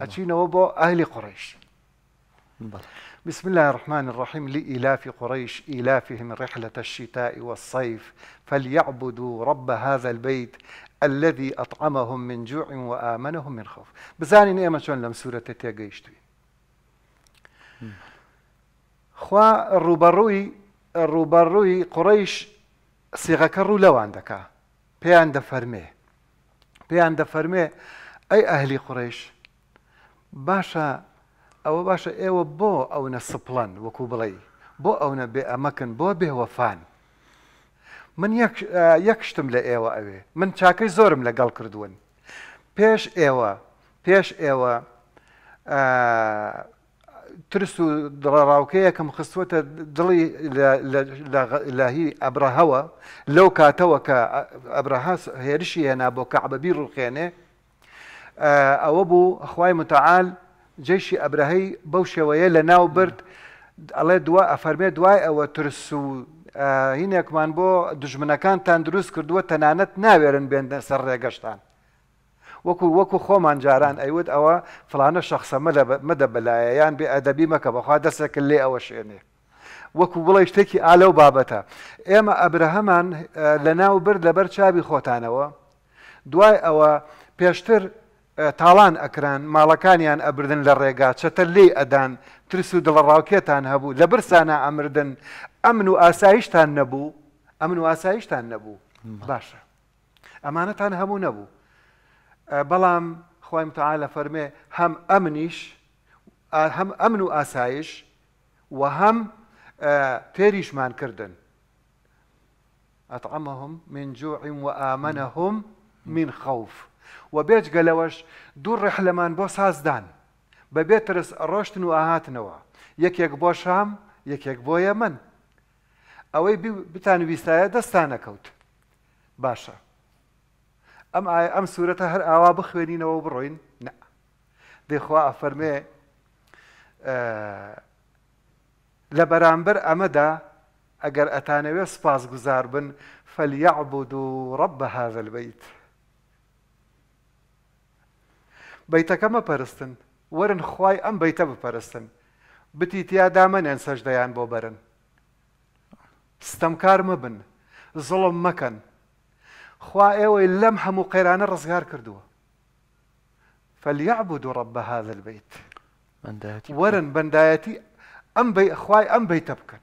أتينا وبو أهل قريش بسم الله الرحمن الرحيم لإلاف قريش إلافهم رحلة الشتاء والصيف فليعبدوا رب هذا البيت الذي أطعمهم من جوع وآمنهم من خوف بزاني نعمة شون لم سورة تتيقيشتوين خوا الروبروي الروبروي قريش عندك بي عند بيان بي بيان فرمي أي أهلي قريش باشە ئەوە باشە ئێوە بۆ ئەوە سپڵەن وەکو بڵێ بۆ ئەوە بێ ئەمەکن بۆ بێوەفان من یەکشتم لە ئێوە ئەوێ من چاکەی زۆرم لەگەڵ کردوون پێش ئێوە پێش ئێوە ترس و دڵڕاوکەیەکم خستوتە دڵی لاهی ئەبراهەوە لەو کاتەوە کە ئەبراهاس هێرشی هێنا بۆ کە عبەبی ڕوخێنێ ئەوە بوو خخوای متعاال جێشی ئەبرەهەی بەو شێوەیە لە ناو برد ئەڵێ دو ئەفەرمێ دوای ئەوە ترس و هینێکمان بۆ دژمنەکانتان دروست کردووە تەنانەت ناوێرن بێندە سەر ڕێگەشتان. وەکو وەکو خۆمان جاران ئەیوت ئەوە فلانە شخصە مەدە بەلایەیان بێ ئەدەبی مەکە بەخوا دەسەکە لێ ئەوە شوێنێ. وەکو بڵی شتێکی ئالە و بابەتە. ئێمە ئەبرەهەمان لە ناو بر لەبەر چاوی خۆتانەوە. دوای ئەوە پێشتر تاڵان ئەکران ماڵەکانیان ئەبردن لە ڕێگا چەتە لێ ئەدان ترس و دڵڕاوکێتان هەبوو لە برسانە ئەمردن ئەمن و ئاسایشتان نەبوو ئەمن و ئاسایشتان نەبوو باشە ئەمانەتان هەموو نەبوو بەڵام خۆیم تەعا لە فەرمێ هەم ئەمنیش هەم ئەمن و ئاسایش و هەم تێریشمان کردن ئەتعمەهم من جوعیم و ئامەنەهم من خەوف. و بێج گەلەوەش دوو ڕێحلەمان بۆ سازدان بە بێترس ڕۆشتن و ئاهاتنەوە یەکێک بۆ شام یەکێک بۆ یەمن ئەوەی بتان ویستایە دەستانە کەوت باشە ئەم ئەم سوورەتە هەر ئاوا بخوێنینەوە بڕۆین دێخوا ئەفەرمێ لە بەرامبەر ئەمەدا ئەگەر ئەتانەوێت سپاس گوزار بن فەلیعبود و ڕب بە هاذا البەیت بەیتەکە مەپەرستن ورن خواي ام بەیتە بپەرستن بتی تیادا منێن يان بو برن استمكار مبن ظلم مكن خوا ئێوەی لەم هەموو قەیرانە ڕزگار کردووە فليعبدوا رب هذا البيت بندايتي ورن بندايتي ام بي اخواي ام بيتبكن